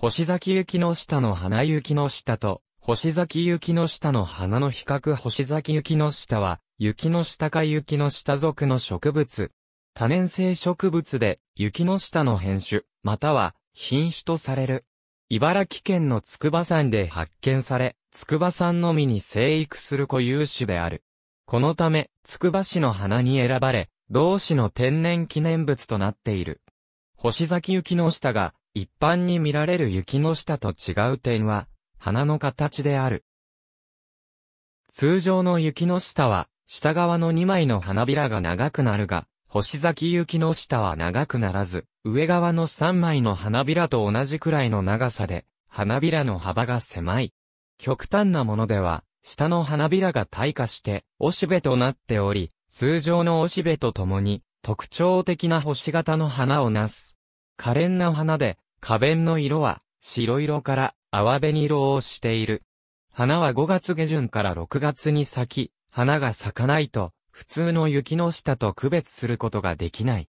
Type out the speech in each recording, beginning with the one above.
星崎雪の下の花雪の下と、星崎雪の下の花の比較星崎雪の下は、雪の下か雪の下属の植物。多年生植物で、雪の下の変種、または、品種とされる。茨城県の筑波山で発見され、筑波山のみに生育する固有種である。このため、筑波市の花に選ばれ、同市の天然記念物となっている。星崎雪の下が、一般に見られる雪の下と違う点は、花の形である。通常の雪の下は、下側の2枚の花びらが長くなるが、星咲雪の下は長くならず、上側の3枚の花びらと同じくらいの長さで、花びらの幅が狭い。極端なものでは、下の花びらが退化して、おしべとなっており、通常のおしべとともに、特徴的な星型の花をなす。可憐な花で、花弁の色は白色から淡紅色をしている。花は5月下旬から6月に咲き、花が咲かないと、普通の雪の下と区別することができない。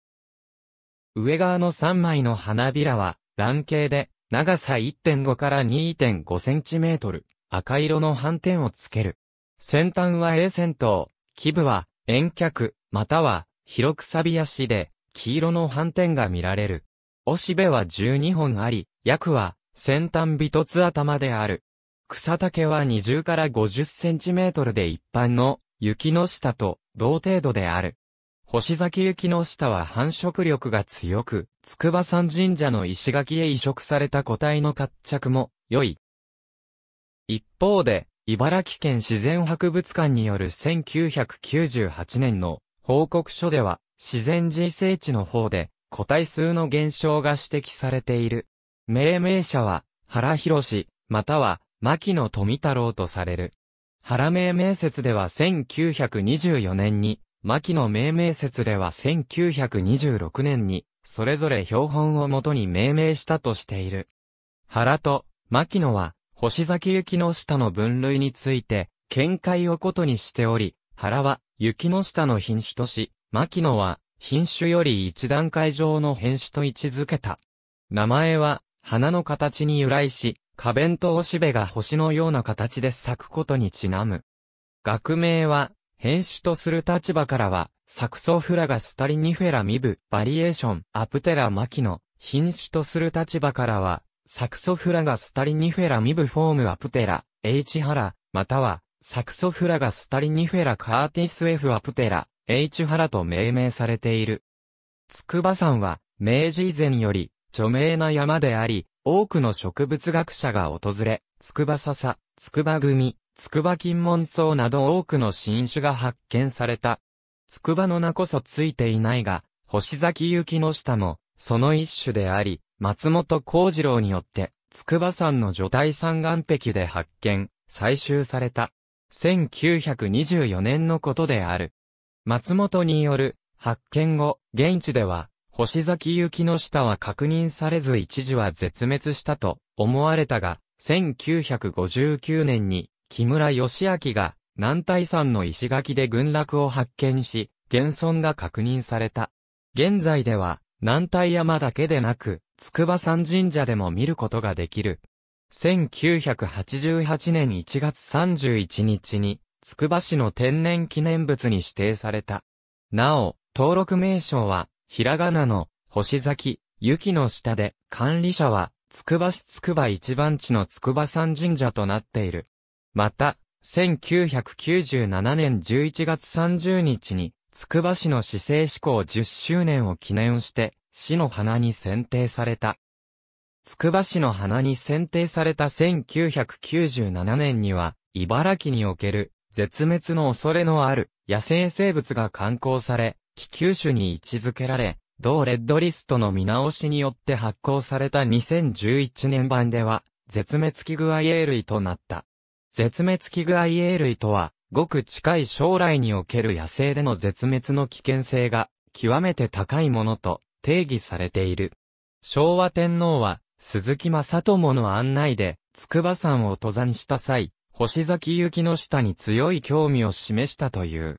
上側の3枚の花びらは、卵形で、長さ1.5から2.5センチメートル、赤色の斑点をつける。先端は A 線頭、基部は、遠脚、または、広く錆び足で、黄色の斑点が見られる。おしべは12本あり、約は先端微突頭である。草丈は20から50センチメートルで一般の雪の下と同程度である。星崎雪の下は繁殖力が強く、筑波山神社の石垣へ移植された個体の活着も良い。一方で、茨城県自然博物館による1998年の報告書では、自然人生地の方で、個体数の減少が指摘されている。命名者は、原博または、牧野富太郎とされる。原命名説では1924年に、牧野命名説では1926年に、それぞれ標本をもとに命名したとしている。原と、牧野は、星崎雪の下の分類について、見解をことにしており、原は、雪の下の品種とし、牧野は、品種より一段階上の変種と位置づけた。名前は、花の形に由来し、花弁とおしべが星のような形で咲くことにちなむ。学名は、変種とする立場からは、サクソフラガスタリニフェラミブ、バリエーション、アプテラマキノ、品種とする立場からは、サクソフラガスタリニフェラミブフォームアプテラ、エイチハラ、または、サクソフラガスタリニフェラカーティス F アプテラ、H 原と命名されている。筑波山は、明治以前より、著名な山であり、多くの植物学者が訪れ、筑波笹、筑波組、筑波金門草など多くの新種が発見された。筑波の名こそついていないが、星崎雪の下も、その一種であり、松本幸次郎によって、筑波山の除体山岸壁で発見、採集された。1924年のことである。松本による発見後、現地では、星崎行きの下は確認されず一時は絶滅したと思われたが、1959年に木村義明が南大山の石垣で群落を発見し、現存が確認された。現在では南大山だけでなく、筑波山神社でも見ることができる。1988年1月31日に、つくば市の天然記念物に指定された。なお、登録名称は、ひらがなの、星崎、雪の下で、管理者は、つくば市つくば一番地のつくば山神社となっている。また、1997年11月30日に、つくば市の市政施行10周年を記念して、市の花に選定された。つくば市の花に選定された1997年には、茨城における絶滅の恐れのある野生生物が観光され、気球種に位置づけられ、同レッドリストの見直しによって発行された2011年版では、絶滅危惧 IA 類となった。絶滅危惧 IA 類とは、ごく近い将来における野生での絶滅の危険性が極めて高いものと定義されている。昭和天皇は鈴木正友の案内で筑波山を登山した際、星崎行きの下に強い興味を示したという。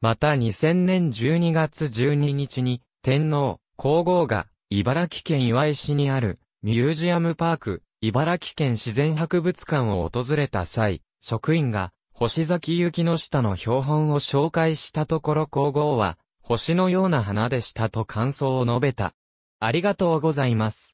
また2000年12月12日に、天皇、皇后が、茨城県岩井市にある、ミュージアムパーク、茨城県自然博物館を訪れた際、職員が、星崎行きの下の標本を紹介したところ皇后は、星のような花でしたと感想を述べた。ありがとうございます。